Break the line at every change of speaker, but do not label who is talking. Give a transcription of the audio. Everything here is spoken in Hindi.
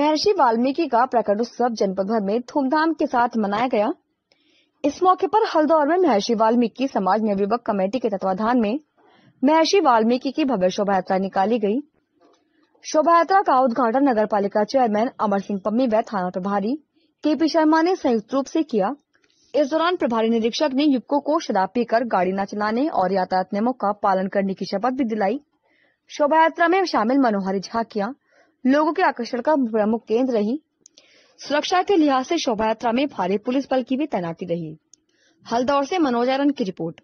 महर्षि वाल्मीकि का प्रकट उत्सव जनपद भर में धूमधाम के साथ मनाया गया इस मौके पर हल्दौर में महर्षि वाल्मीकि समाज निर्विभक कमेटी के तत्वाधान में महर्षि वाल्मीकि की भव्य शोभा यात्रा निकाली गई शोभा यात्रा का उद्घाटन नगर पालिका चेयरमैन अमर सिंह पम्मी व थाना प्रभारी के पी शर्मा ने संयुक्त रूप से किया इस दौरान प्रभारी निरीक्षक ने युवकों को शराब पीकर गाड़ी न चलाने और यातायात नियमों का पालन करने की शपथ भी दिलाई शोभा यात्रा में शामिल मनोहरी झाकिया लोगों के आकर्षण का प्रमुख केंद्र रही सुरक्षा के लिहाज से शोभा यात्रा में भारी पुलिस बल की भी तैनाती रही हल्दौर से मनोज आयरन की रिपोर्ट